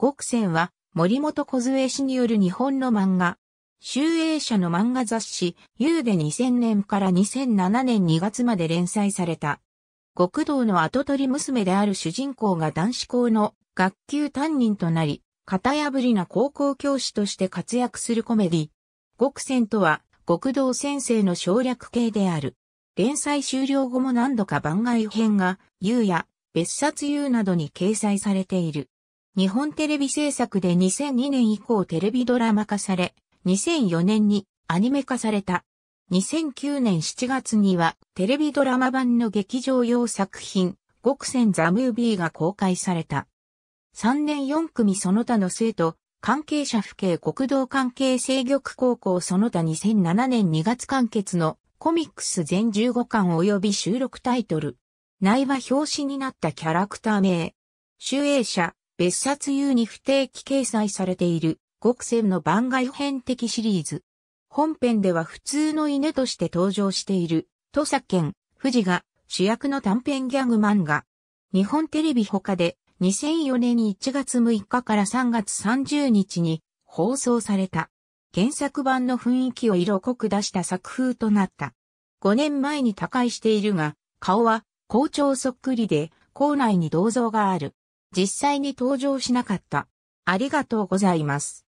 極戦は森本小杖氏による日本の漫画。集英社の漫画雑誌、U で2000年から2007年2月まで連載された。極道の後取り娘である主人公が男子校の学級担任となり、型破りな高校教師として活躍するコメディ。極戦とは、極道先生の省略形である。連載終了後も何度か番外編が、U や別冊 U などに掲載されている。日本テレビ制作で2002年以降テレビドラマ化され、2004年にアニメ化された。2009年7月にはテレビドラマ版の劇場用作品、極戦ザ・ムービーが公開された。3年4組その他の生徒、関係者府警国道関係制御区高校その他2007年2月完結のコミックス全15巻及び収録タイトル。内は表紙になったキャラクター名。集英社、別冊 U に不定期掲載されている極戦の番外編的シリーズ。本編では普通の犬として登場している、土佐県、富士が主役の短編ギャグ漫画。日本テレビ他で2004年1月6日から3月30日に放送された。原作版の雰囲気を色濃く出した作風となった。5年前に他界しているが、顔は校長そっくりで、校内に銅像がある。実際に登場しなかった。ありがとうございます。